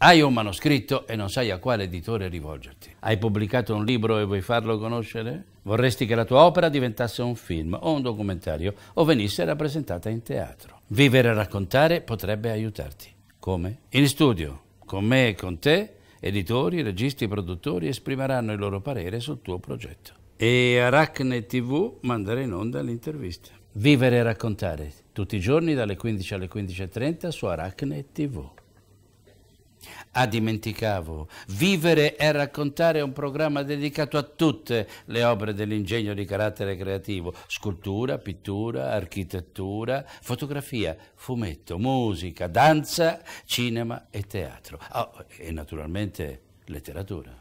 Hai un manoscritto e non sai a quale editore rivolgerti. Hai pubblicato un libro e vuoi farlo conoscere? Vorresti che la tua opera diventasse un film o un documentario o venisse rappresentata in teatro. Vivere e raccontare potrebbe aiutarti. Come? In studio, con me e con te, editori, registi e produttori esprimeranno il loro parere sul tuo progetto. E Arachne TV manderà in onda l'intervista. Vivere e raccontare, tutti i giorni dalle 15 alle 15.30 su Arachne TV. Ah, dimenticavo, vivere e raccontare è un programma dedicato a tutte le opere dell'ingegno di carattere creativo, scultura, pittura, architettura, fotografia, fumetto, musica, danza, cinema e teatro. Oh, e naturalmente letteratura.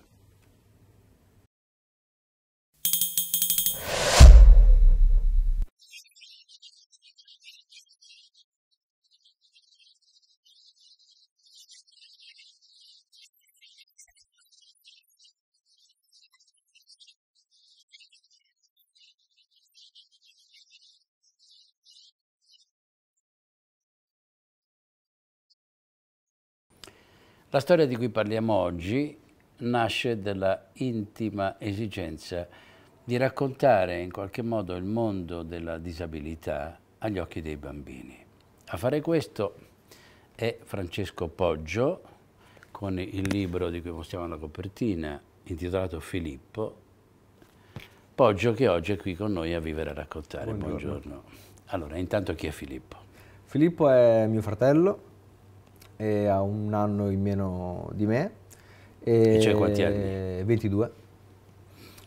La storia di cui parliamo oggi nasce dalla intima esigenza di raccontare in qualche modo il mondo della disabilità agli occhi dei bambini. A fare questo è Francesco Poggio con il libro di cui mostriamo la copertina intitolato Filippo, Poggio che oggi è qui con noi a vivere e raccontare. Buongiorno. Buongiorno. Allora, intanto chi è Filippo? Filippo è mio fratello, e ha un anno in meno di me. E, e cioè quanti anni? 22.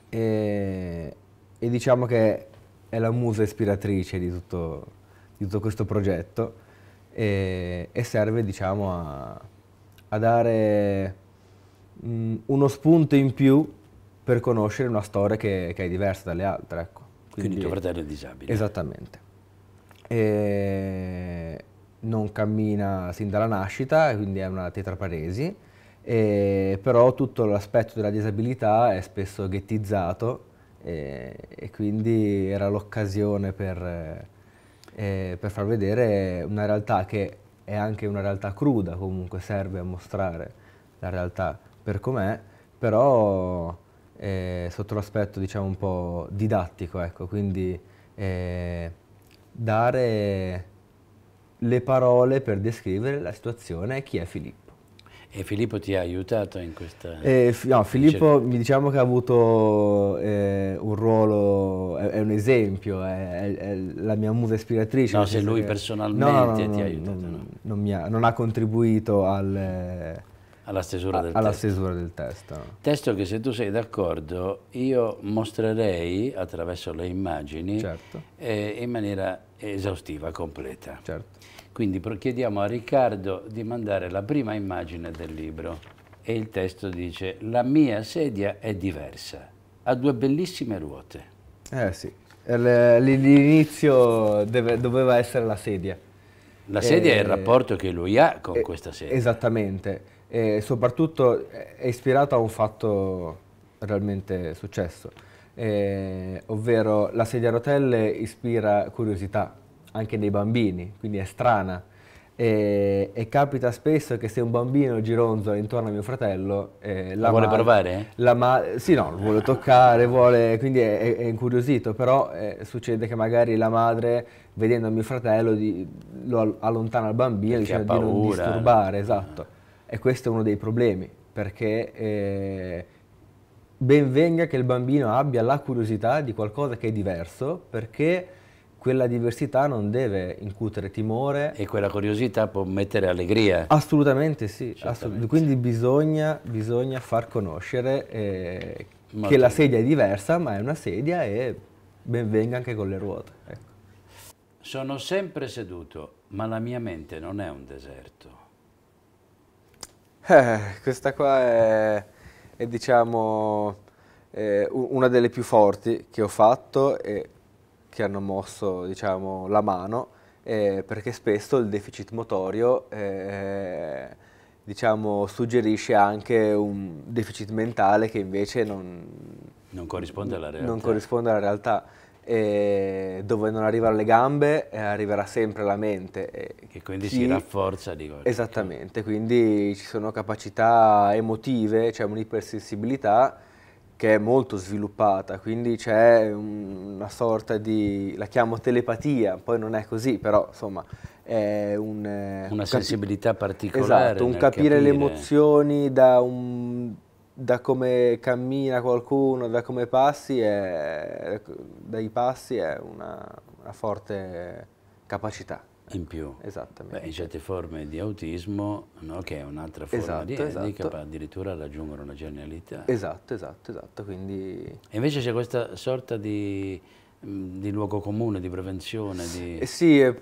E, e, diciamo che è la musa ispiratrice di tutto, di tutto questo progetto e, e serve diciamo a, a dare mh, mm, uno spunto in più per conoscere una storia che, che è diversa dalle altre. Ecco. Quindi, Quindi tuo fratello è disabile. Esattamente. E, non cammina sin dalla nascita, quindi è una tetraparesi, e, però tutto l'aspetto della disabilità è spesso ghettizzato e, e quindi era l'occasione per, eh, eh, per far vedere una realtà che è anche una realtà cruda, comunque serve a mostrare la realtà per com'è, però eh, sotto l'aspetto diciamo un po' didattico, ecco, quindi eh, dare le parole per descrivere la situazione chi è Filippo. E Filippo ti ha aiutato in questa... Eh, no, Filippo mi diciamo che ha avuto eh, un ruolo, è, è un esempio, è, è, la mia musa ispiratrice. No, se lui personalmente no, no, ti non, ha aiutato. Non, non, ha, non, ha, contribuito al, alla, stesura, del alla stesura, del testo. Testo che se tu sei d'accordo io mostrerei attraverso le immagini certo. Eh, in maniera esaustiva, completa. Certo. Quindi chiediamo a Riccardo di mandare la prima immagine del libro e il testo dice la mia sedia è diversa, ha due bellissime ruote. Eh sì, l'inizio doveva essere la sedia. La sedia eh, è il eh, rapporto che lui ha con eh, questa sedia. Esattamente, e soprattutto eh, è ispirato a un fatto realmente successo, eh, ovvero la sedia a rotelle ispira curiosità, anche dei bambini, quindi è strana. E, e, capita spesso che se un bambino gironzola intorno a mio fratello eh, la, la vuole provare? La ma- sì, no, lo vuole toccare, vuole, quindi è, è incuriosito, però eh, succede che magari la madre vedendo mio fratello di, lo allontana il bambino perché dicendo paura, di non disturbare, no? esatto. E questo è uno dei problemi, perché eh, ben venga che il bambino abbia la curiosità di qualcosa che è diverso, perché quella diversità non deve incutere timore. E quella curiosità può mettere allegria. Assolutamente sì, assolut quindi bisogna, bisogna, far conoscere eh, che la sedia è diversa, ma è una sedia e ben venga anche con le ruote. Ecco. Sono sempre seduto, ma la mia mente non è un deserto. Eh, questa qua è, è diciamo, è eh, una delle più forti che ho fatto e che hanno mosso diciamo, la mano, eh, perché spesso il deficit motorio eh, eh, diciamo, suggerisce anche un deficit mentale che invece non, non corrisponde alla realtà. Non corrisponde alla realtà. E dove non arrivano le gambe eh, arriverà sempre la mente. Eh, che quindi chi... si rafforza di golpe. Esattamente, quindi ci sono capacità emotive, c'è cioè un'ipersensibilità che è molto sviluppata, quindi c'è una sorta di, la chiamo telepatia, poi non è così, però insomma è un, eh, una un sensibilità particolare. Esatto, un capire, capire, le emozioni da, un, da, come cammina qualcuno, da come passi, è, dai passi è una, una forte capacità in più. Esattamente. Beh, in certe forme di autismo, no, che è un'altra forma esatto, di esatto. handicap, addirittura raggiungono la genialità. Esatto, esatto, esatto. Quindi... E invece c'è questa sorta di, mm, di luogo comune, di prevenzione? Di... Eh sì,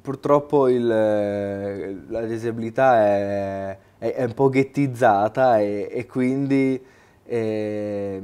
purtroppo il, eh, la disabilità è, è, è, un po' ghettizzata e, e quindi... Eh,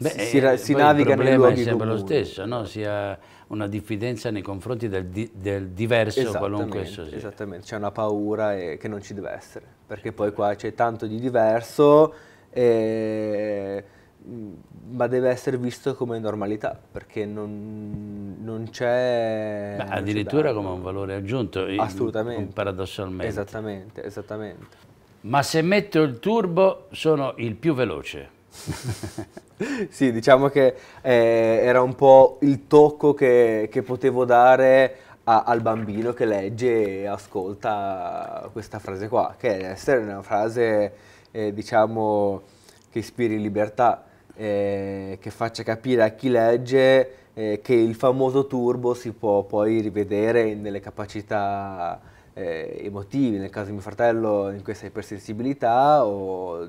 Beh, si, eh, si naviga nel luoghi comuni. Il problema è sempre comuni. lo stesso, no? sia una diffidenza nei confronti del, di, del diverso qualunque esso sia. Esattamente, c'è una paura e, eh, che non ci deve essere, perché poi qua c'è tanto di diverso, e, mm, ma deve essere visto come normalità, perché non, non c'è... Addirittura come un valore aggiunto, assolutamente. paradossalmente. Esattamente, esattamente. Ma se metto il turbo sono il più veloce. sì, diciamo che eh, era un po' il tocco che, che potevo dare a, al bambino che legge e ascolta questa frase qua, che deve essere una frase, eh, diciamo, che ispiri libertà, eh, che faccia capire a chi legge eh, che il famoso turbo si può poi rivedere nelle capacità eh, emotive, nel caso di mio fratello in questa ipersensibilità o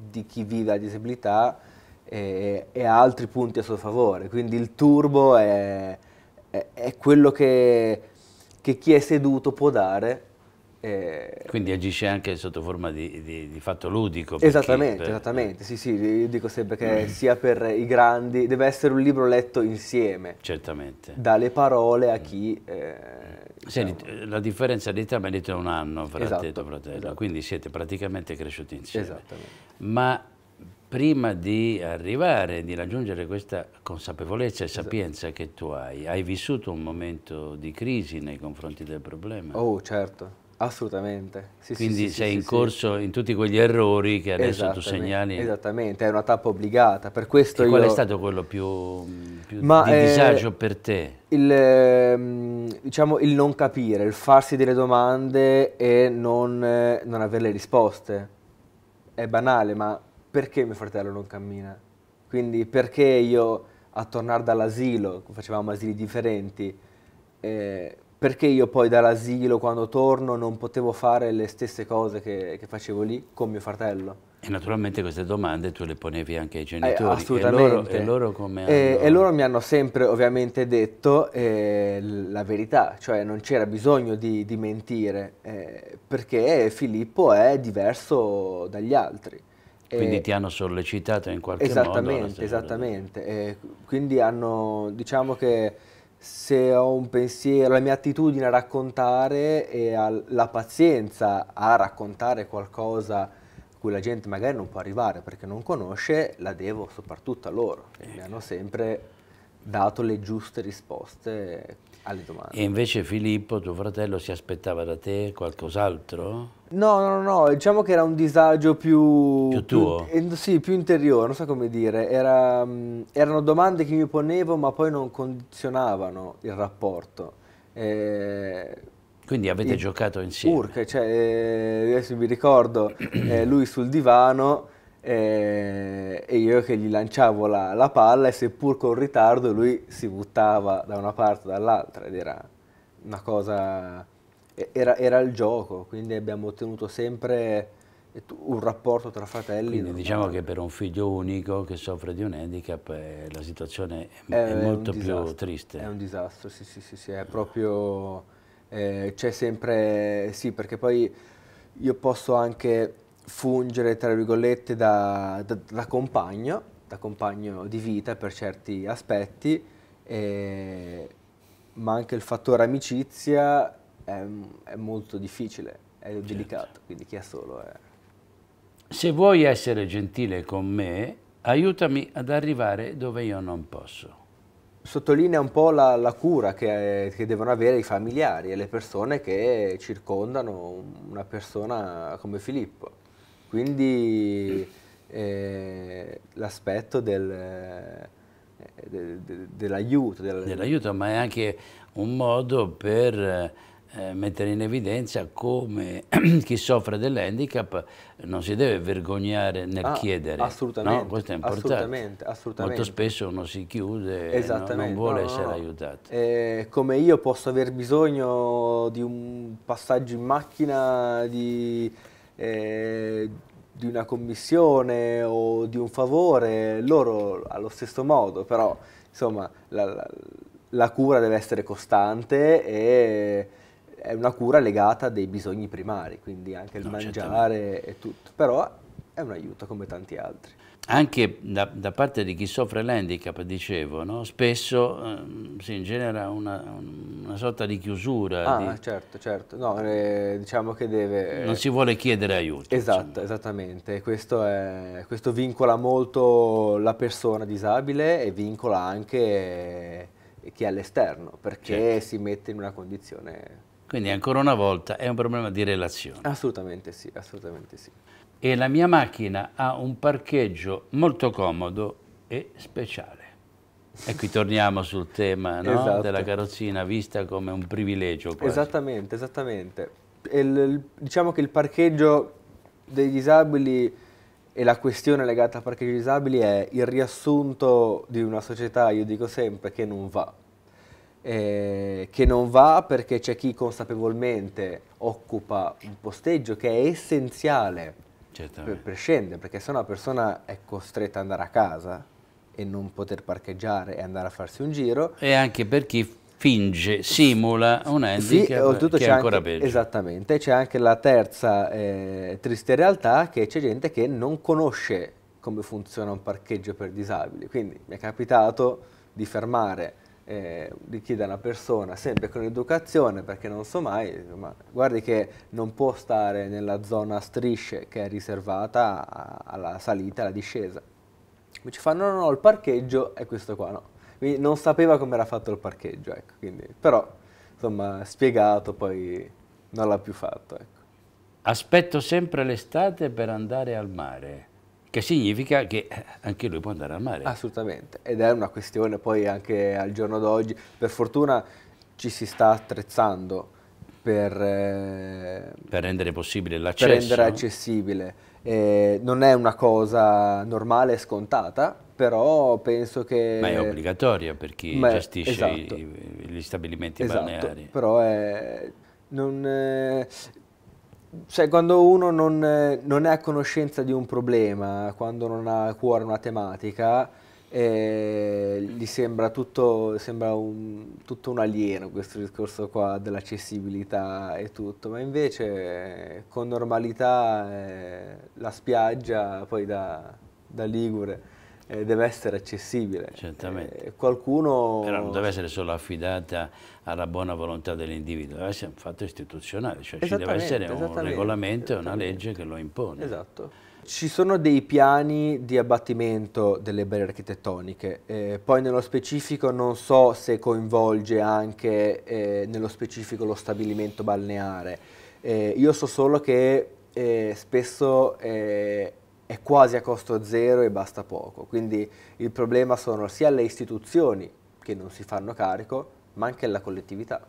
di chi vive la disabilità e, e, ha altri punti a suo favore. Quindi il turbo è, è, è quello che, che, chi è seduto può dare. Eh. Quindi agisce anche sotto forma di, di, di fatto ludico. Esattamente, per... esattamente, sì sì, io dico sempre che mm. sia per i grandi, deve essere un libro letto insieme. Certamente. Dalle parole a chi... Eh, Senti, eh, la differenza di età mi ha detto un anno fra esatto, te e tuo fratello, esatto. quindi siete praticamente cresciuti insieme. Esattamente. Ma prima di arrivare, di raggiungere questa consapevolezza e esatto. sapienza che tu hai, hai vissuto un momento di crisi nei confronti del problema? Oh, certo. Assolutamente. Sì, Quindi sì, sei sì, incorso in tutti quegli errori che adesso tu segnali. Esattamente, è una tappa obbligata. Per questo e io... qual è stato quello più, più Ma, di eh, disagio per te? Il, ehm, diciamo, il non capire, il farsi delle domande e non, eh, non avere le risposte. È banale, ma perché mio fratello non cammina? Quindi perché io a tornare dall'asilo, facevamo asili differenti, eh, perché io poi dall'asilo quando torno non potevo fare le stesse cose che, che, facevo lì con mio fratello? E naturalmente queste domande tu le ponevi anche ai eh, genitori. Eh, assolutamente. E loro, e loro, e, eh, hanno... e loro mi hanno sempre ovviamente detto eh, la verità, cioè non c'era bisogno di, di mentire, eh, perché Filippo è diverso dagli altri. Quindi ti hanno sollecitato in qualche esattamente, modo. Esattamente, esattamente. Eh, quindi hanno, diciamo che se ho un pensiero, la mia attitudine a raccontare e la pazienza a raccontare qualcosa a cui la gente magari non può arrivare perché non conosce, la devo soprattutto a loro. che Mi hanno sempre dato le giuste risposte e invece Filippo, tuo fratello, si aspettava da te qualcos'altro? No, no, no, diciamo che era un disagio più... Più tuo? Più, sì, più interiore, non so come dire. Era, mm, erano domande che mi ponevo ma poi non condizionavano il rapporto. Eh, Quindi avete giocato insieme? Urca, cioè, eh, adesso mi ricordo eh, lui sul divano eh, e io che gli lanciavo la, la, palla e seppur con ritardo lui si buttava da una parte o dall'altra ed era una cosa, era, era, il gioco, quindi abbiamo ottenuto sempre un rapporto tra fratelli. Quindi diciamo che per un figlio unico che soffre di un handicap eh, la situazione è, è, eh, è molto più triste. È un disastro, sì, sì, sì, sì è proprio, eh, c'è sempre, sì, perché poi io posso anche fungere, tra virgolette, da, da, da, compagno, da compagno di vita per certi aspetti, eh, ma anche il fattore amicizia è, è molto difficile, è certo. delicato, quindi chi è solo è... Se vuoi essere gentile con me, aiutami ad arrivare dove io non posso. Sottolinea un po' la, la cura che, che, devono avere i familiari e le persone che circondano una persona come Filippo. Quindi eh, l'aspetto del eh, dell'aiuto. Della... Dell'aiuto, ma è anche un modo per eh, mettere in evidenza come chi soffre dell'handicap non si deve vergognare nel ah, chiedere. Assolutamente. No? Questo è importante. Assolutamente, assolutamente. Molto spesso uno si chiude e no, non vuole no, essere aiutato. Eh, come io posso aver bisogno di un passaggio in macchina, di eh, di una commissione o di un favore, loro allo stesso modo, però insomma la, la, la cura deve essere costante e è una cura legata a dei bisogni primari, quindi anche il no, mangiare e tutto. Però è un aiuto come tanti altri. Anche da, da parte di chi soffre l'handicap, dicevo, no? spesso eh, si genera una, una, sorta di chiusura. Ah, di... certo, certo. No, eh, diciamo che deve... Eh, non si vuole chiedere aiuto. Esatto, diciamo. esattamente. Questo, è, questo, vincola molto la persona disabile e vincola anche eh, chi è all'esterno, perché certo. si mette in una condizione... Quindi ancora una volta è un problema di relazione. Assolutamente sì, assolutamente sì e la mia macchina ha un parcheggio molto comodo e speciale. E qui torniamo sul tema no? esatto. della carrozzina vista come un privilegio. Quasi. Esattamente, esattamente. Il, diciamo che il parcheggio dei disabili e la questione legata al parcheggio dei disabili è il riassunto di una società, io dico sempre, che non va. Eh, che non va perché c'è chi consapevolmente occupa un posteggio che è essenziale per, per perché se una persona è costretta ad andare a casa e non poter parcheggiare e andare a farsi un giro. E anche per chi finge, simula un handicap sì, eh, che è ancora anche, peggio. Esattamente, c'è anche la terza eh, triste realtà che c'è gente che non conosce come funziona un parcheggio per disabili, quindi mi è capitato di fermare eh, richiede alla persona, sempre con educazione, perché non so mai, ma guardi che non può stare nella zona strisce che è riservata a, alla salita, alla discesa. Mi ci fanno, no, no, il parcheggio è questo qua, no. Quindi non sapeva come era fatto il parcheggio, ecco, quindi, però, insomma, spiegato, poi non l'ha più fatto, ecco. Aspetto sempre l'estate per andare al mare che significa che eh, anche lui può andare al mare. Assolutamente, ed è una questione poi anche al giorno d'oggi, per fortuna ci si sta attrezzando per, eh, per rendere possibile l'accesso. Per rendere accessibile. Eh, non è una cosa normale e scontata, però penso che... Ma è obbligatoria per chi è, gestisce esatto. i, gli stabilimenti esatto, balneari. Però è... Non, eh, cioè, quando uno non, non, è a conoscenza di un problema, quando non ha a cuore una tematica, eh, gli sembra, tutto, sembra un, tutto, un, alieno questo discorso qua dell'accessibilità e tutto, ma invece con normalità eh, la spiaggia poi da, da Ligure eh, deve essere accessibile. Certamente. Eh, qualcuno... Però non deve essere solo affidata alla buona volontà dell'individuo, deve essere un fatto istituzionale, cioè ci deve essere un regolamento e una legge che lo impone. Esatto. Ci sono dei piani di abbattimento delle barriere architettoniche, eh, poi nello specifico non so se coinvolge anche eh, nello specifico lo stabilimento balneare, eh, io so solo che eh, spesso eh, è quasi a costo zero e basta poco. Quindi il problema sono sia le istituzioni che non si fanno carico, ma anche la collettività.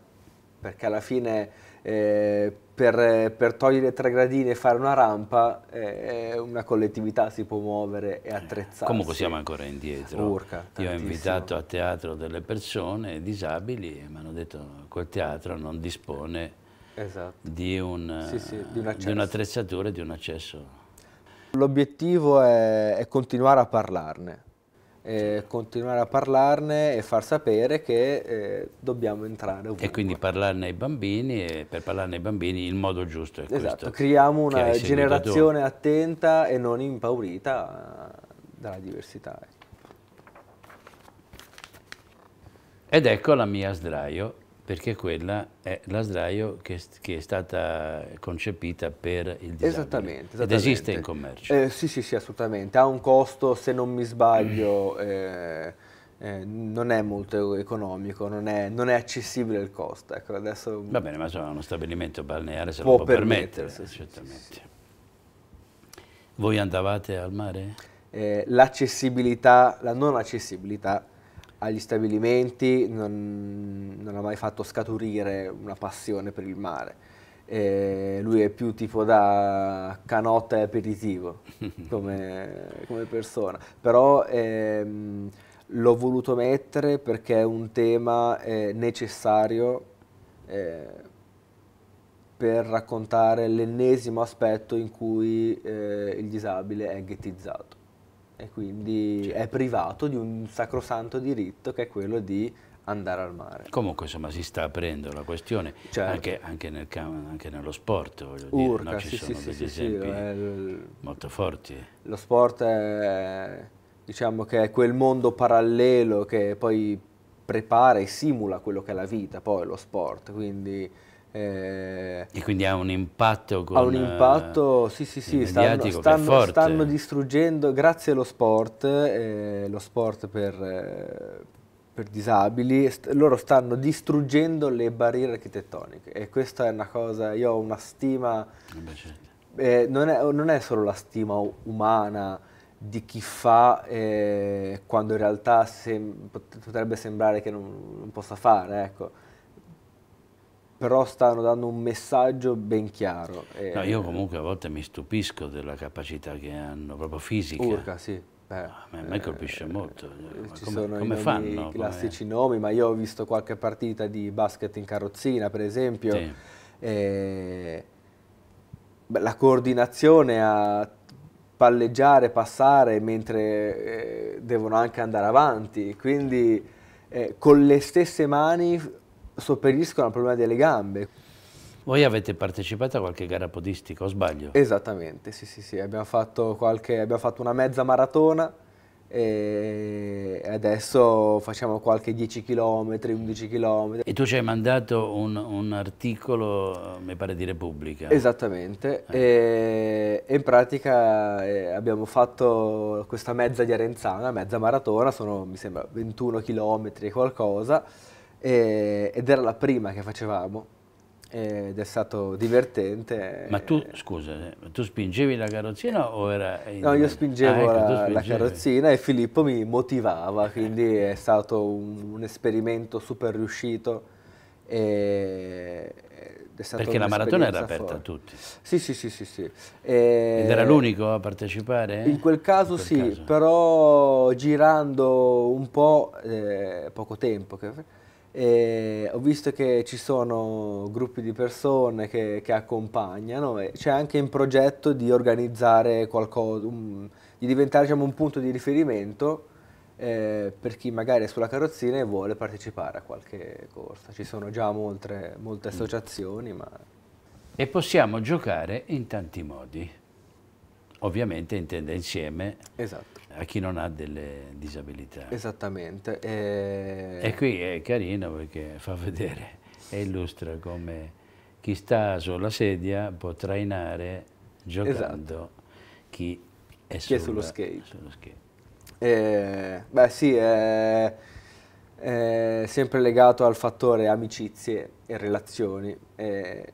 Perché alla fine eh, per, per, togliere tre gradini e fare una rampa, eh, una collettività si può muovere e eh, attrezzarsi. Comunque siamo ancora indietro. Urca, Io ho invitato a teatro delle persone disabili e mi hanno detto che quel teatro non dispone esatto. di, un, sì, sì, di, un di un'attrezzatura e di un accesso L'obiettivo è, è, continuare a parlarne, eh, continuare a parlarne e far sapere che eh, dobbiamo entrare ovunque. E quindi parlarne ai bambini e per parlarne ai bambini il modo giusto è esatto, questo. Esatto, creiamo una generazione attenta e non impaurita dalla diversità. Ed ecco la mia sdraio perché quella è la sdraio che, che, è stata concepita per il disabile. Esattamente. esattamente. Ed esiste in commercio. Eh, sì, sì, sì, assolutamente. Ha un costo, se non mi sbaglio, mm. eh, eh, non è molto economico, non è, non è accessibile il costo. Ecco, adesso Va bene, ma insomma uno stabilimento balneare se lo può permettere. Sì, certamente. Sì, sì. Voi andavate al mare? Eh, l'accessibilità, la non accessibilità agli stabilimenti non, non, ha mai fatto scaturire una passione per il mare. E lui è più tipo da canotta e aperitivo come, come persona, però ehm, l'ho voluto mettere perché è un tema eh, necessario eh, per raccontare l'ennesimo aspetto in cui eh, il disabile è ghettizzato e quindi certo. è privato di un sacrosanto diritto che è quello di andare al mare. Comunque insomma si sta aprendo la questione certo. anche, anche, nel, anche, nello sport, voglio Urca, dire, no? ci sì, sono sì, degli sì, esempi eh, molto forti. Lo sport è, diciamo che è quel mondo parallelo che poi prepara e simula quello che è la vita, poi lo sport, quindi eh, e quindi ha un impatto con, ha un impatto, eh, sì sì sì, stanno, stanno, stanno, distruggendo, grazie allo sport, eh, lo sport per, eh, per disabili, st loro stanno distruggendo le barriere architettoniche e questa è una cosa, io ho una stima, eh Beh, certo. Eh, non, è, non, è, solo la stima umana di chi fa quando in realtà sem potrebbe sembrare che non, non possa fare, ecco però stanno dando un messaggio ben chiaro. No, io comunque a volte mi stupisco della capacità che hanno, proprio fisica. Urca, sì. Beh, a ah, me, a me colpisce eh, molto. Eh, cioè, ci come, sono come i fanno, classici come... nomi, ma io ho visto qualche partita di basket in carrozzina, per esempio. Sì. E... Beh, la coordinazione a palleggiare, passare, mentre eh, devono anche andare avanti. Quindi eh, con le stesse mani sopperiscono al problema delle gambe. Voi avete partecipato a qualche gara podistica, o sbaglio? Esattamente, sì, sì, sì. Abbiamo fatto, qualche, abbiamo fatto una mezza maratona e adesso facciamo qualche 10 km, 11 km. E tu ci hai mandato un, un articolo, mi pare di Repubblica. Esattamente, ah. e, e, in pratica eh, abbiamo fatto questa mezza di Arenzana, mezza maratona, sono mi sembra 21 km e qualcosa e, ed era la prima che facevamo ed è stato divertente. Ma tu, eh, scusa, tu spingevi la carrozzina o era... In... No, io spingevo ah, ecco, la, la, carrozzina e Filippo mi motivava, quindi eh. è stato un, un esperimento super riuscito. E... Perché la maratona era aperta fuori. a tutti. Sì, sì, sì, sì. sì. E... Ed era l'unico a partecipare? In quel caso in quel sì, caso. però girando un po' eh, poco tempo. Che e ho visto che ci sono gruppi di persone che, che accompagnano e c'è anche in progetto di organizzare qualcosa, um, di diventare diciamo, un punto di riferimento eh, per chi magari è sulla carrozzina e vuole partecipare a qualche corsa. Ci sono già molte, molte mm. associazioni. Ma... E possiamo giocare in tanti modi, ovviamente intendo insieme. Esatto a chi non ha delle disabilità. Esattamente. E... e qui è carino perché fa vedere e illustra come chi sta sulla sedia può trainare giocando esatto. chi è, chi sulla, è sullo skate. Sullo skate. Eh, beh sì, è, è, sempre legato al fattore amicizie e relazioni. Eh,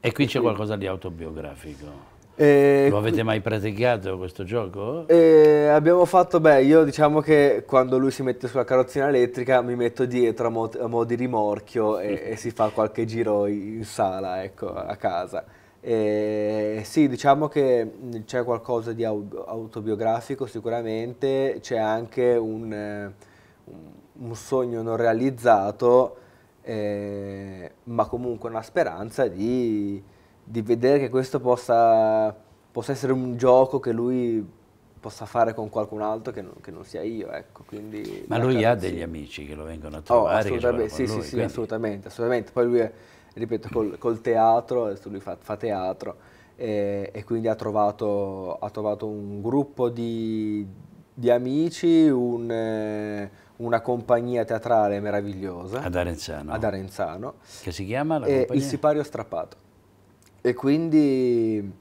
e qui c'è qualcosa di autobiografico. Eh, Lo avete mai praticato questo gioco? Eh, abbiamo fatto, beh, io diciamo che quando lui si mette sulla carrozzina elettrica mi metto dietro a, mo, a mo di rimorchio e, e, si fa qualche giro in sala, ecco, a casa. Eh, sì, diciamo che mm, c'è qualcosa di autobiografico sicuramente, c'è anche un, eh, un, sogno non realizzato, eh, ma comunque una speranza di di vedere che questo possa, possa, essere un gioco che lui possa fare con qualcun altro che non, che non sia io, ecco. Quindi, Ma lui ha degli amici che lo vengono a oh, trovare? Oh, assolutamente, sì, lui, sì, quindi... assolutamente, assolutamente. Poi lui, è, ripeto, col, col teatro, lui fa, fa teatro, e, e quindi ha trovato, ha trovato, un gruppo di, di amici, un eh, una compagnia teatrale meravigliosa. Ad Arenzano. Ad Arenzano. Che si chiama? La compagnia? Il Sipario Strappato e quindi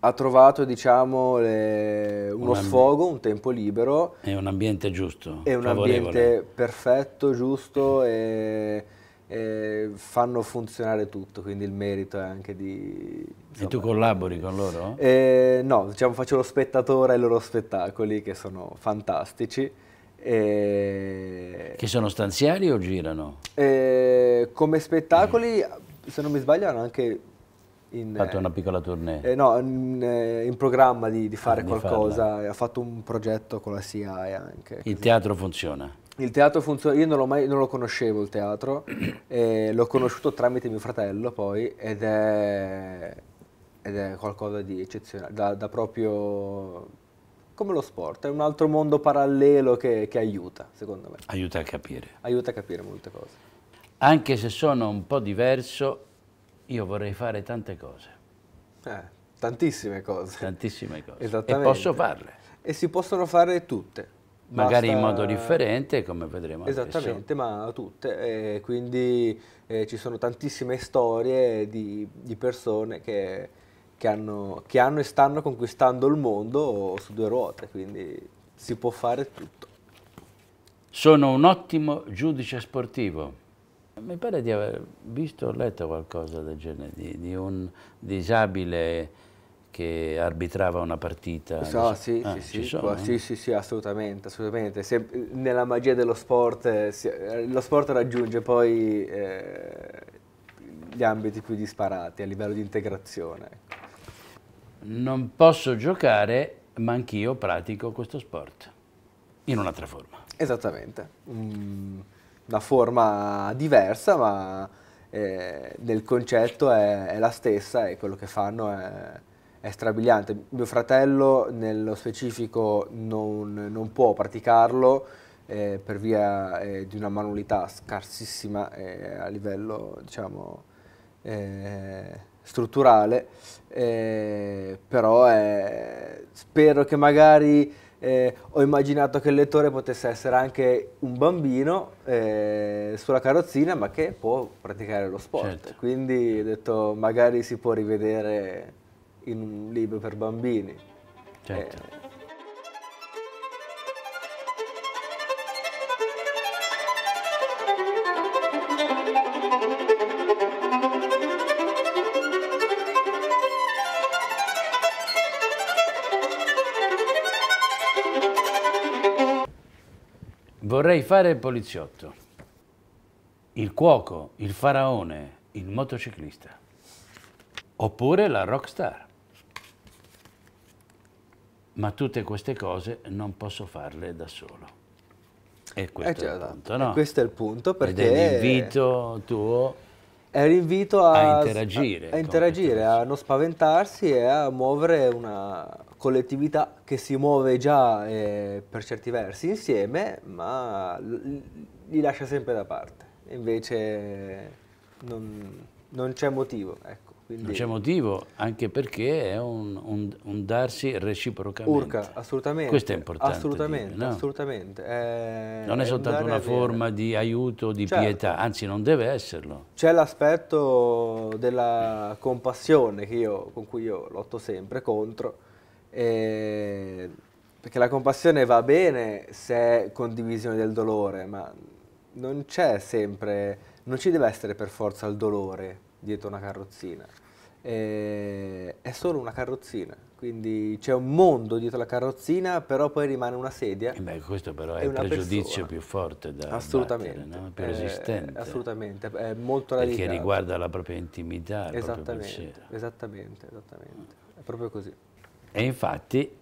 ha trovato diciamo, le, uno un sfogo, un tempo libero. È un ambiente giusto. È un ambiente perfetto, giusto e, e, fanno funzionare tutto, quindi il merito è anche di... Insomma, e tu collabori con loro? Eh, no, diciamo, faccio lo spettatore ai loro spettacoli che sono fantastici. E... Che sono stanziali o girano? Eh, come spettacoli, se non mi sbaglio, hanno anche in, fatto una eh, piccola tournée. Eh, no, in, eh, in, programma di, di fare ah, qualcosa, di ha fatto un progetto con la CIA anche. Il teatro funziona? Il teatro funziona, io non, mai, non lo conoscevo il teatro, eh, l'ho conosciuto tramite mio fratello poi ed è, ed è qualcosa di eccezionale, da, da, proprio come lo sport, è un altro mondo parallelo che, che aiuta secondo me. Aiuta a capire. Aiuta a capire molte cose. Anche se sono un po' diverso, io vorrei fare tante cose. Eh, tantissime cose. Tantissime cose. E posso farle. E si possono fare tutte. Magari in modo differente, come vedremo. Esattamente, adesso. ma tutte. E quindi eh, ci sono tantissime storie di, di persone che, che, hanno, che hanno e stanno conquistando il mondo su due ruote, quindi si può fare tutto. Sono un ottimo giudice sportivo mi pare di aver visto o letto qualcosa del genere, di, di, un disabile che arbitrava una partita. So, sì, ah, sì, sì, può, eh? sì, sì, sì, assolutamente, assolutamente. Se, nella magia dello sport, eh, si, eh, lo sport raggiunge poi eh, gli ambiti più disparati a livello di integrazione. Ecco. Non posso giocare, ma anch'io pratico questo sport, in un'altra forma. Esattamente. Mm una forma diversa, ma eh, nel concetto è, è, la stessa e quello che fanno è, è strabiliante. Mio fratello nello specifico non, non può praticarlo eh, per via eh, di una manualità scarsissima eh, a livello diciamo, eh, strutturale, eh, però spero che magari eh, ho immaginato che il lettore potesse essere anche un bambino eh, sulla carrozzina ma che può praticare lo sport. Certo. Quindi ho detto magari si può rivedere in un libro per bambini. Certo. Eh, Vorrei fare il poliziotto, il cuoco, il faraone, il motociclista. Oppure la rockstar. Ma tutte queste cose non posso farle da solo. E questo, eh, è, il punto, eh, no? questo è il punto, perché... Ed è l'invito tuo è l'invito a, a interagire, a, a, interagire a, non spaventarsi e a muovere una collettività che si muove già eh, per certi versi insieme, ma li lascia sempre da parte. Invece non, non c'è motivo. Ecco. Quindi... Non c'è motivo, anche perché è un, un, un darsi reciprocamente. Urca, assolutamente. Questo è importante. Assolutamente, dire, no? assolutamente. Eh, non è, soltanto una forma di aiuto, di certo. pietà, anzi non deve esserlo. C'è l'aspetto della compassione io, con cui io lotto sempre contro, eh, perché la compassione va bene se è condivisione del dolore, ma non c'è sempre, non ci deve essere per forza il dolore dietro una carrozzina. Eh, è solo una carrozzina, quindi c'è un mondo dietro la carrozzina, però poi rimane una sedia. Eh beh, questo però è il pregiudizio persona. più forte da assolutamente, battere, no? più eh, resistente. Assolutamente, è molto radicato. Perché riguarda la propria intimità, esattamente, il proprio esattamente, esattamente, è proprio così. E infatti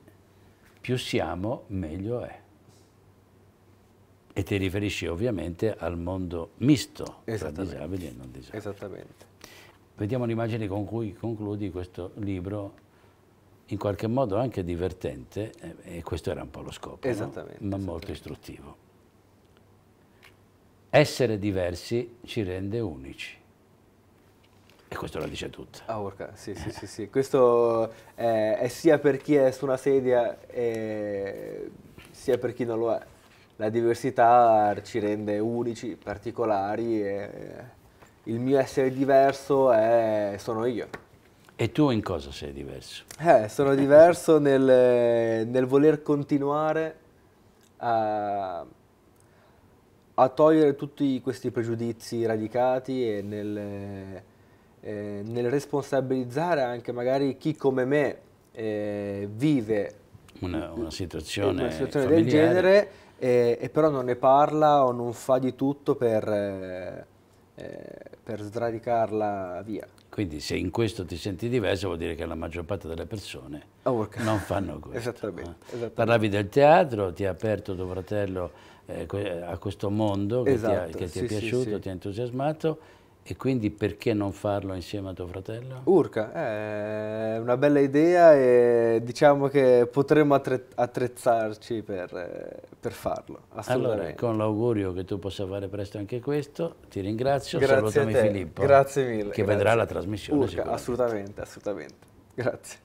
più siamo, meglio è. E ti riferisci ovviamente al mondo misto tra disabili e non disabili. Esattamente. Vediamo l'immagine con cui concludi questo libro, in qualche modo anche divertente, eh, e questo era un po' lo scopo, esattamente, no? ma esattamente. molto istruttivo. Essere diversi ci rende unici. E questo lo dice tutto. Ah, orca, sì, sì, sì, sì. Questo è, eh, è, sia per chi è su una sedia, e, eh, sia per chi non lo è. La diversità ci rende unici, particolari e, il mio essere diverso è, sono io. E tu in cosa sei diverso? Eh, sono diverso nel, nel voler continuare a, a, togliere tutti questi pregiudizi radicati e nel, eh, nel responsabilizzare anche magari chi come me eh, vive una, una, situazione, una situazione del genere e, eh, e, però non ne parla o non fa di tutto per eh, eh, per sradicarla via. Quindi se in questo ti senti diverso vuol dire che la maggior parte delle persone oh, non fanno questo. esattamente, eh. esattamente, Parlavi del teatro, ti ha aperto tuo fratello eh, a questo mondo che esatto, ti, ha, esatto, che ti sì, è piaciuto, sì, sì. ti ha entusiasmato e quindi perché non farlo insieme a tuo fratello? Urca, eh, è una bella idea e diciamo che potremmo attrezzarci per, eh, per farlo. Allora, con l'augurio che tu possa fare presto anche questo, ti ringrazio. Grazie Salutami Filippo. Grazie mille. Che grazie. vedrà la trasmissione. Urca, assolutamente, assolutamente. Grazie.